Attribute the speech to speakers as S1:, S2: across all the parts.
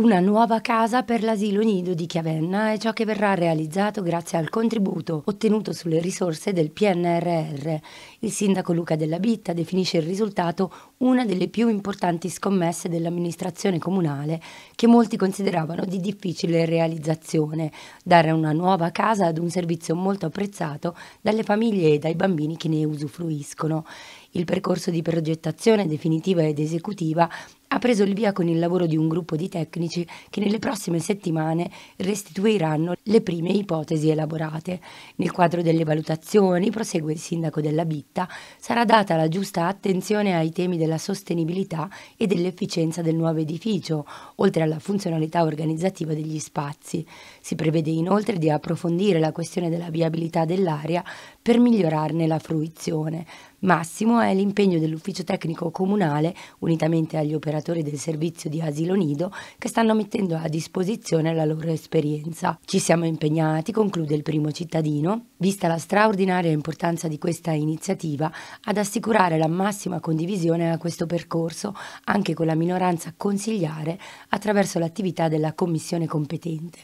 S1: Una nuova casa per l'asilo nido di Chiavenna è ciò che verrà realizzato grazie al contributo ottenuto sulle risorse del PNRR. Il sindaco Luca Della Bitta definisce il risultato una delle più importanti scommesse dell'amministrazione comunale che molti consideravano di difficile realizzazione, dare una nuova casa ad un servizio molto apprezzato dalle famiglie e dai bambini che ne usufruiscono. Il percorso di progettazione definitiva ed esecutiva ha preso il via con il lavoro di un gruppo di tecnici che nelle prossime settimane restituiranno le prime ipotesi elaborate. Nel quadro delle valutazioni, prosegue il sindaco della Bitta, sarà data la giusta attenzione ai temi della sostenibilità e dell'efficienza del nuovo edificio, oltre alla funzionalità organizzativa degli spazi. Si prevede inoltre di approfondire la questione della viabilità dell'area per migliorarne la fruizione massimo è l'impegno dell'ufficio tecnico comunale, unitamente agli operatori del servizio di asilo nido, che stanno mettendo a disposizione la loro esperienza. Ci siamo impegnati, conclude il primo cittadino, vista la straordinaria importanza di questa iniziativa, ad assicurare la massima condivisione a questo percorso, anche con la minoranza consigliare, attraverso l'attività della commissione competente.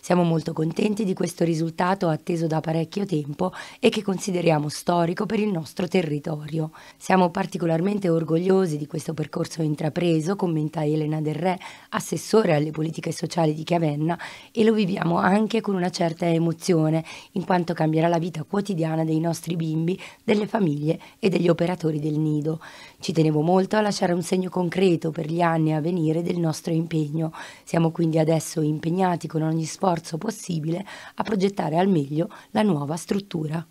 S1: Siamo molto contenti di questo risultato atteso da parecchio tempo e che consideriamo storico per il nostro territorio. Siamo particolarmente orgogliosi di questo percorso intrapreso, commenta Elena Del Re, assessore alle politiche sociali di Chiavenna, e lo viviamo anche con una certa emozione, in quanto cambierà la vita quotidiana dei nostri bimbi, delle famiglie e degli operatori del nido. Ci tenevo molto a lasciare un segno concreto per gli anni a venire del nostro impegno. Siamo quindi adesso impegnati con ogni sforzo sforzo possibile a progettare al meglio la nuova struttura.